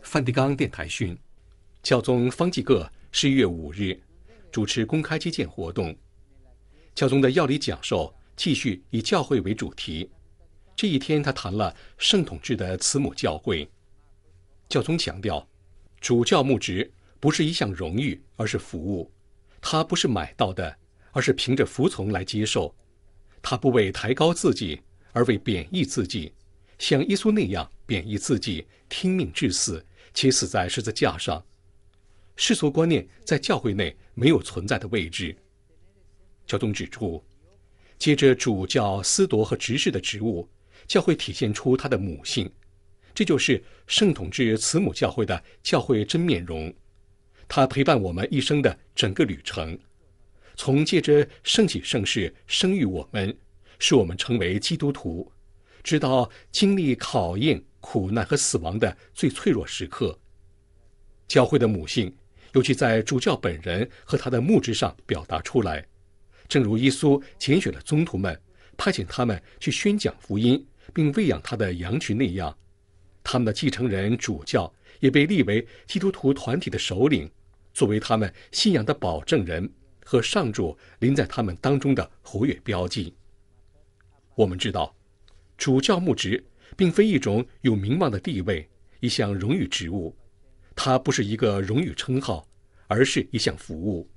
梵蒂冈电台讯，教宗方济各十一月五日主持公开接见活动，教宗的要理讲授继续以教会为主题。这一天，他谈了圣统制的慈母教会。教宗强调，主教牧职不是一项荣誉，而是服务，他不是买到的，而是凭着服从来接受。他不为抬高自己，而为贬义自己，像耶稣那样贬义自己，听命至死，且死在十字架上。世俗观念在教会内没有存在的位置。教宗指出，借着主教、司铎和执事的职务，教会体现出他的母性，这就是圣统制慈母教会的教会真面容，它陪伴我们一生的整个旅程。从借着圣洁圣事生育我们，使我们成为基督徒，直到经历考验、苦难和死亡的最脆弱时刻，教会的母性，尤其在主教本人和他的牧之上表达出来。正如耶稣拣选了宗徒们，派遣他们去宣讲福音，并喂养他的羊群那样，他们的继承人主教也被立为基督徒团体的首领，作为他们信仰的保证人。和上柱临在他们当中的活跃标记。我们知道，主教牧职并非一种有名望的地位，一项荣誉职务，它不是一个荣誉称号，而是一项服务。